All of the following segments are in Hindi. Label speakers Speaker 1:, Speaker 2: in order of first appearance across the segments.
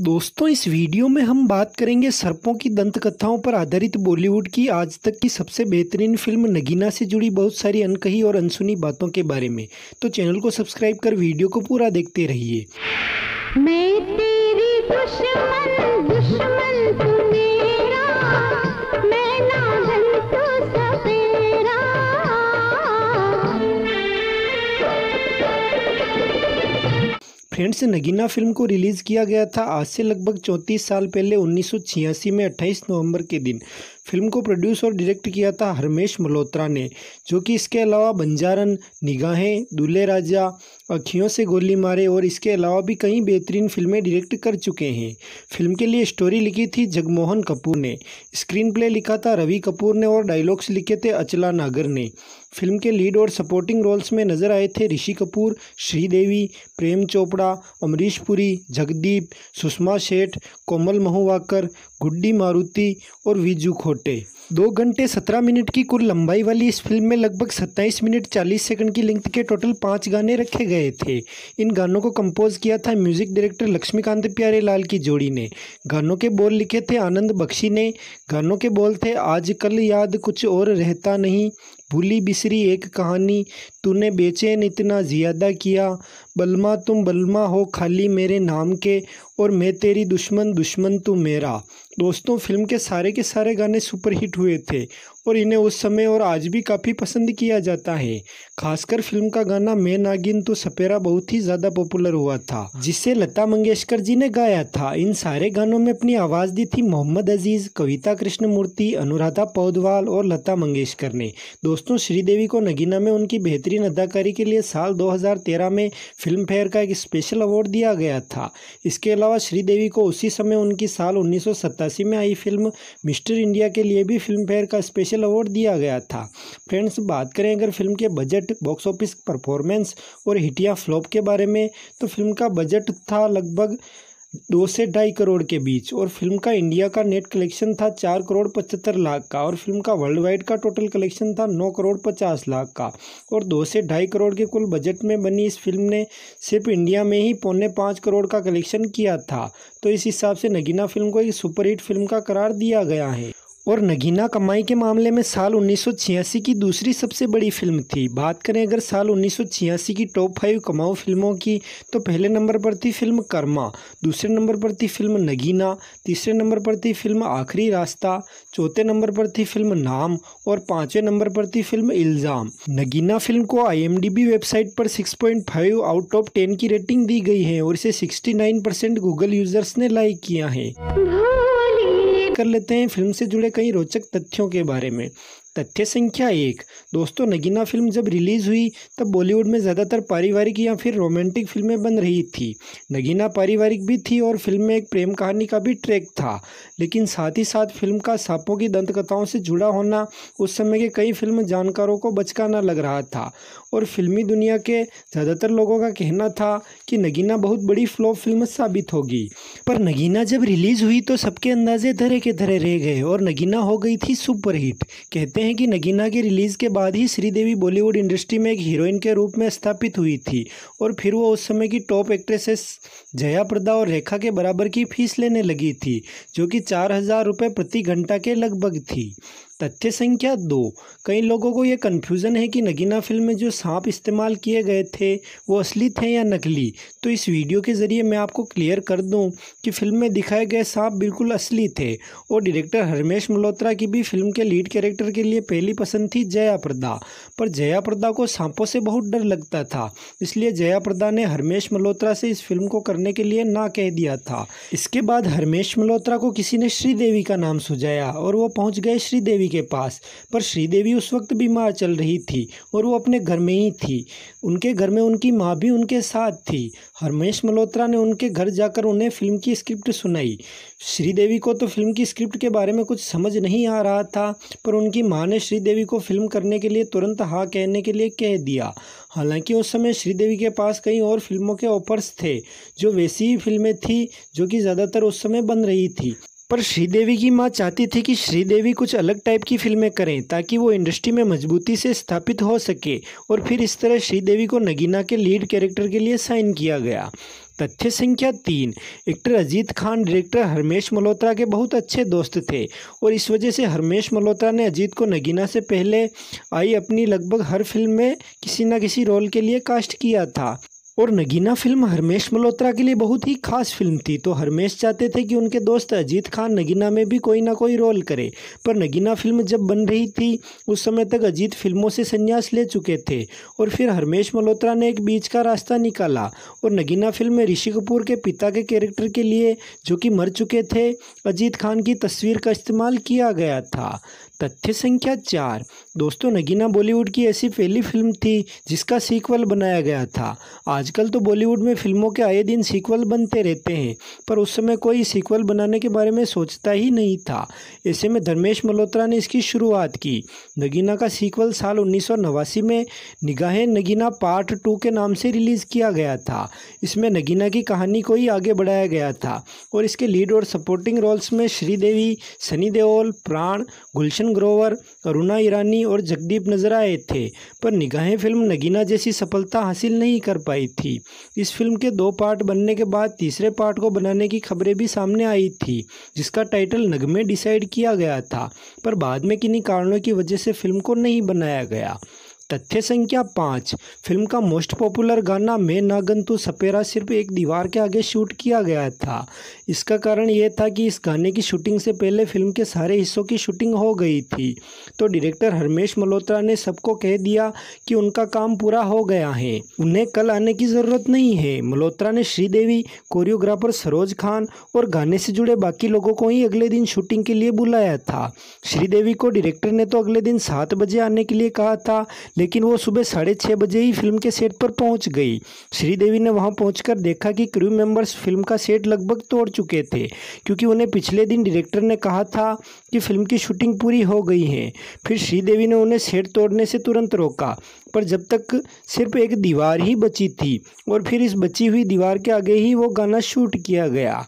Speaker 1: दोस्तों इस वीडियो में हम बात करेंगे सर्पों की दंत कथाओं पर आधारित बॉलीवुड की आज तक की सबसे बेहतरीन फिल्म नगीना से जुड़ी बहुत सारी अनकही और अनसुनी बातों के बारे में तो चैनल को सब्सक्राइब कर वीडियो को पूरा देखते रहिए फ्रेंड्स नगीना फिल्म को रिलीज़ किया गया था आज से लगभग चौंतीस साल पहले उन्नीस में 28 नवंबर के दिन फिल्म को प्रोड्यूस और डायरेक्ट किया था हरमेश मल्होत्रा ने जो कि इसके अलावा बंजारन निगाहें दूल्हे राजा अखियों से गोली मारे और इसके अलावा भी कई बेहतरीन फिल्में डायरेक्ट कर चुके हैं फिल्म के लिए स्टोरी लिखी थी जगमोहन कपूर ने स्क्रीन प्ले लिखा था रवि कपूर ने और डायलॉग्स लिखे थे अचला नागर ने फिल्म के लीड और सपोर्टिंग रोल्स में नजर आए थे ऋषि कपूर श्रीदेवी प्रेम चोपड़ा अमरीश पुरी जगदीप सुषमा सेठ कोमल महुवाकर गुड्डी मारुति और विजू खोटे दो घंटे सत्रह मिनट की कुल लंबाई वाली इस फिल्म में लगभग सत्ताईस मिनट चालीस सेकंड की लेंथ के टोटल पाँच गाने रखे गए थे इन गानों को कंपोज किया था म्यूजिक डायरेक्टर लक्ष्मीकांत प्यारे लाल की जोड़ी ने गानों के बोल लिखे थे आनंद बख्शी ने गानों के बोल थे आज कल याद कुछ और रहता नहीं भूली बिसरी एक कहानी तूने बेचैन इतना ज़्यादा किया बलमा तुम बलमा हो खाली मेरे नाम के और मैं तेरी दुश्मन दुश्मन तू मेरा दोस्तों फिल्म के सारे के सारे गाने सुपरहिट हुए थे और इन्हें उस समय और आज भी काफ़ी पसंद किया जाता है खासकर फिल्म का गाना मैं नागिन तो सपेरा बहुत ही ज़्यादा पॉपुलर हुआ था जिसे लता मंगेशकर जी ने गाया था इन सारे गानों में अपनी आवाज़ दी थी मोहम्मद अजीज़ कविता कृष्णमूर्ति अनुराधा पौधवाल और लता मंगेशकर ने दोस्तों श्रीदेवी को नगीना में उनकी बेहतरीन अदाकारी के लिए साल दो में फिल्म फेयर का एक स्पेशल अवार्ड दिया गया था इसके अलावा श्रीदेवी को उसी समय उनकी साल उन्नीस में आई फिल्म मिस्टर इंडिया के लिए भी फिल्म फेयर का स्पेशल स्पेशल अवार्ड दिया गया था फ्रेंड्स बात करें अगर फिल्म के बजट बॉक्स ऑफिस परफॉर्मेंस और हिटिया फ्लॉप के बारे में तो फिल्म का बजट था लगभग दो से ढाई करोड़ के बीच और फिल्म का इंडिया का नेट कलेक्शन था चार करोड़ पचहत्तर लाख का और फिल्म का वर्ल्ड वाइड का टोटल कलेक्शन था नौ करोड़ पचास लाख का और दो से ढाई करोड़ के कुल बजट में बनी इस फिल्म ने सिर्फ इंडिया में ही पौने पाँच करोड़ का कलेक्शन किया था तो इस हिसाब से नगीना फिल्म को एक सुपरहिट फिल्म का करार दिया गया है और नगीना कमाई के मामले में साल उन्नीस की दूसरी सबसे बड़ी फिल्म थी बात करें अगर साल उन्नीस की टॉप फाइव कमाऊ फिल्मों की तो पहले नंबर पर थी फिल्म कर्मा दूसरे नंबर पर थी फिल्म नगीना तीसरे नंबर पर थी फिल्म आखिरी रास्ता चौथे नंबर पर थी फिल्म नाम और पाँचवें नंबर पर थी फिल्म इल्ज़ाम नगीना फिल्म को आई वेबसाइट पर सिक्स आउट ऑफ टेन की रेटिंग दी गई है और इसे सिक्सटी परसेंट गूगल यूजर्स ने लाइक किया है कर लेते हैं फिल्म से जुड़े कई रोचक तथ्यों के बारे में तथ्य संख्या एक दोस्तों नगीना फिल्म जब रिलीज़ हुई तब बॉलीवुड में ज़्यादातर पारिवारिक या फिर रोमांटिक फिल्में बन रही थी नगीना पारिवारिक भी थी और फिल्म में एक प्रेम कहानी का भी ट्रैक था लेकिन साथ ही साथ फिल्म का सांपों की दंतकथाओं से जुड़ा होना उस समय के कई फिल्म जानकारों को बचकाना लग रहा था और फिल्मी दुनिया के ज़्यादातर लोगों का कहना था कि नगीना बहुत बड़ी फ्लॉप फिल्म साबित होगी पर नगीना जब रिलीज़ हुई तो सबके अंदाजे धरे के धरे रह गए और नगीना हो गई थी सुपरहिट कहते बताते हैं कि नगीना की रिलीज़ के बाद ही श्रीदेवी बॉलीवुड इंडस्ट्री में एक हीरोइन के रूप में स्थापित हुई थी और फिर वो उस समय की टॉप एक्ट्रेसेस जया प्रदा और रेखा के बराबर की फीस लेने लगी थी जो कि चार हज़ार रुपये प्रति घंटा के लगभग थी तथ्य संख्या दो कई लोगों को ये कन्फ्यूज़न है कि नगीना फिल्म में जो सांप इस्तेमाल किए गए थे वो असली थे या नकली तो इस वीडियो के ज़रिए मैं आपको क्लियर कर दूं कि फिल्म में दिखाए गए सांप बिल्कुल असली थे और डायरेक्टर हरमेश मल्होत्रा की भी फिल्म के लीड कैरेक्टर के लिए पहली पसंद थी जया प्रदा पर जया प्रदा को सांपों से बहुत डर लगता था इसलिए जया प्रदा ने हरमेश मल्होत्रा से इस फिल्म को करने के लिए ना कह दिया था इसके बाद हरमेश मल्होत्रा को किसी ने श्रीदेवी का नाम सुझाया और वो पहुँच गए श्रीदेवी के पास पर श्रीदेवी उस वक्त बीमार चल रही थी और वो अपने घर में ही थी उनके घर में उनकी माँ भी उनके साथ थी हरमेश मल्होत्रा ने उनके घर जाकर उन्हें फिल्म की स्क्रिप्ट सुनाई श्रीदेवी को तो फिल्म की स्क्रिप्ट के बारे में कुछ समझ नहीं आ रहा था पर उनकी माँ ने श्रीदेवी को फिल्म करने के लिए तुरंत हाँ कहने के लिए कह दिया हालांकि उस समय श्रीदेवी के पास कई और फिल्मों के ऑफर्स थे जो वैसी ही फिल्में थी जो कि ज़्यादातर उस समय बन रही थी पर श्रीदेवी की मां चाहती थी कि श्रीदेवी कुछ अलग टाइप की फिल्में करें ताकि वो इंडस्ट्री में मजबूती से स्थापित हो सके और फिर इस तरह श्रीदेवी को नगीना के लीड कैरेक्टर के लिए साइन किया गया तथ्य संख्या तीन एक्टर अजीत खान डायरेक्टर हरमेश मल्होत्रा के बहुत अच्छे दोस्त थे और इस वजह से हरमेश मल्होत्रा ने अजीत को नगीना से पहले आई अपनी लगभग हर फिल्म में किसी न किसी रोल के लिए कास्ट किया था और नगीना फिल्म हरमेश मल्होत्रा के लिए बहुत ही खास फिल्म थी तो हरमेश चाहते थे कि उनके दोस्त अजीत खान नगीना में भी कोई ना कोई रोल करे पर नगीना फिल्म जब बन रही थी उस समय तक अजीत फिल्मों से संन्यास ले चुके थे और फिर हरमेश मल्होत्रा ने एक बीच का रास्ता निकाला और नगीना फिल्म में ऋषि कपूर के पिता के कैरेक्टर के लिए जो कि मर चुके थे अजीत खान की तस्वीर का इस्तेमाल किया गया था तथ्य संख्या चार दोस्तों नगीना बॉलीवुड की ऐसी पहली फिल्म थी जिसका सीक्वल बनाया गया था आज आजकल तो बॉलीवुड में फिल्मों के आए दिन सीक्वल बनते रहते हैं पर उस समय कोई सीक्वल बनाने के बारे में सोचता ही नहीं था ऐसे में धर्मेश मल्होत्रा ने इसकी शुरुआत की नगीना का सीक्वल साल उन्नीस में निगाहें नगीना पार्ट टू के नाम से रिलीज़ किया गया था इसमें नगीना की कहानी को ही आगे बढ़ाया गया था और इसके लीड और सपोर्टिंग रोल्स में श्रीदेवी सनी देओल प्राण गुलशन ग्रोवर अरुणा ईरानी और जगदीप नजर आए थे पर निगाहें फिल्म नगीना जैसी सफलता हासिल नहीं कर पाई थी इस फिल्म के दो पार्ट बनने के बाद तीसरे पार्ट को बनाने की खबरें भी सामने आई थी जिसका टाइटल नगमे डिसाइड किया गया था पर बाद में किन्हीं कारणों की वजह से फिल्म को नहीं बनाया गया तथ्य संख्या पाँच फिल्म का मोस्ट पॉपुलर गाना मैं नागन तो सपेरा सिर्फ एक दीवार के आगे शूट किया गया था इसका कारण यह था कि इस गाने की शूटिंग से पहले फिल्म के सारे हिस्सों की शूटिंग हो गई थी तो डायरेक्टर हरमेश मल्होत्रा ने सबको कह दिया कि उनका काम पूरा हो गया है उन्हें कल आने की ज़रूरत नहीं है मल्होत्रा ने श्रीदेवी कोरियोग्राफर सरोज खान और गाने से जुड़े बाकी लोगों को ही अगले दिन शूटिंग के लिए बुलाया था श्रीदेवी को डायरेक्टर ने तो अगले दिन सात बजे आने के लिए कहा था लेकिन वो सुबह साढ़े छः बजे ही फिल्म के सेट पर पहुंच गई श्रीदेवी ने वहां पहुंचकर देखा कि क्रू मेंबर्स फिल्म का सेट लगभग तोड़ चुके थे क्योंकि उन्हें पिछले दिन डायरेक्टर ने कहा था कि फिल्म की शूटिंग पूरी हो गई है फिर श्रीदेवी ने उन्हें सेट तोड़ने से तुरंत रोका पर जब तक सिर्फ एक दीवार ही बची थी और फिर इस बची हुई दीवार के आगे ही वो गाना शूट किया गया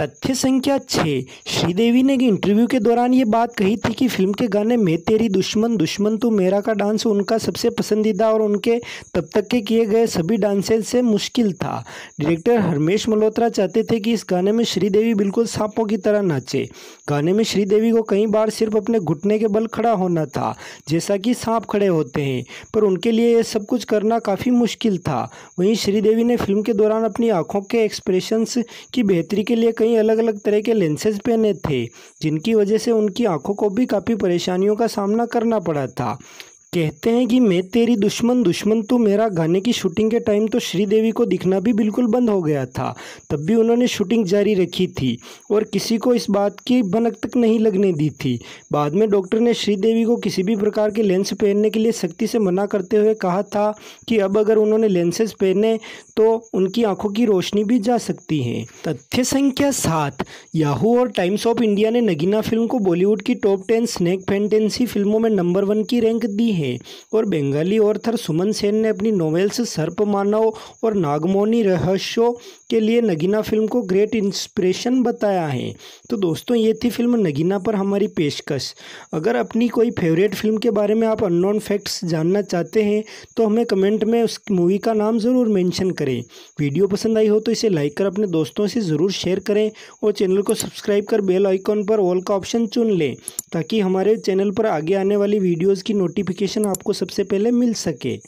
Speaker 1: तथ्य संख्या छः श्रीदेवी ने इंटरव्यू के दौरान ये बात कही थी कि फिल्म के गाने मैं तेरी दुश्मन दुश्मन तू मेरा का डांस उनका सबसे पसंदीदा और उनके तब तक के किए गए सभी डांसेज से मुश्किल था डायरेक्टर हरमेश मल्होत्रा चाहते थे कि इस गाने में श्रीदेवी बिल्कुल सांपों की तरह नाचे गाने में श्रीदेवी को कई बार सिर्फ अपने घुटने के बल खड़ा होना था जैसा कि सांप खड़े होते हैं पर उनके लिए यह सब कुछ करना काफ़ी मुश्किल था वहीं श्रीदेवी ने फिल्म के दौरान अपनी आँखों के एक्सप्रेशंस की बेहतरी के लिए कई कई अलग अलग तरह के लेंसेज पहने थे जिनकी वजह से उनकी आंखों को भी काफ़ी परेशानियों का सामना करना पड़ा था कहते हैं कि मैं तेरी दुश्मन दुश्मन तो मेरा गाने की शूटिंग के टाइम तो श्रीदेवी को दिखना भी बिल्कुल बंद हो गया था तब भी उन्होंने शूटिंग जारी रखी थी और किसी को इस बात की भनक तक नहीं लगने दी थी बाद में डॉक्टर ने श्रीदेवी को किसी भी प्रकार के लेंस पहनने के लिए सख्ती से मना करते हुए कहा था कि अब अगर उन्होंने लेंसेज पहने तो उनकी आँखों की रोशनी भी जा सकती है तथ्य संख्या सात याहू और टाइम्स ऑफ इंडिया ने नगीना फिल्म को बॉलीवुड की टॉप टेन स्नैक फैंटेंसी फिल्मों में नंबर वन की रैंक दी हैं और बंगाली ऑर्थर सुमन सेन ने अपनी नॉवेल्स सर्प मानव और नागमोनी रहस्यों के लिए नगीना फिल्म को ग्रेट इंस्पिरेशन बताया है तो दोस्तों ये थी फिल्म नगीना पर हमारी पेशकश अगर अपनी कोई फेवरेट फिल्म के बारे में आप अननोन फैक्ट्स जानना चाहते हैं तो हमें कमेंट में उस मूवी का नाम ज़रूर मेंशन करें वीडियो पसंद आई हो तो इसे लाइक कर अपने दोस्तों से ज़रूर शेयर करें और चैनल को सब्सक्राइब कर बेल आइकॉन पर ऑल का ऑप्शन चुन लें ताकि हमारे चैनल पर आगे आने वाली वीडियोज़ की नोटिफिकेशन नोटिफिकेशन आपको सबसे पहले मिल सके